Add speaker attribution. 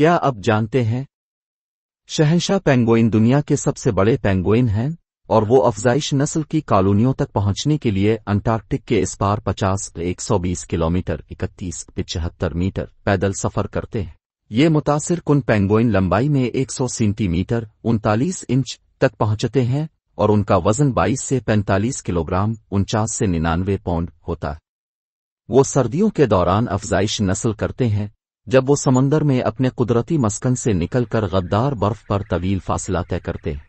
Speaker 1: क्या आप जानते हैं शहंशाह पेंगोइन दुनिया के सबसे बड़े पेंगोइन हैं और वो अफजाइश नस्ल की कॉलोनियों तक पहुंचने के लिए अंटार्कटिक के इस पार 50 120 किलोमीटर इकतीस पिछहत्तर मीटर पैदल सफर करते हैं ये मुतासर कुन पेंगोइन लंबाई में सौ सेंटीमीटर उनतालीस इंच तक पहुंचते हैं और उनका वजन 22 से 45 किलोग्राम उनचास से निन्यानवे पौंड होता है वो सर्दियों के दौरान अफजाइश नस्ल करते हैं जब वो समंदर में अपने कुदरती मस्कन से निकलकर गद्दार बर्फ पर तवील फासला तय करते हैं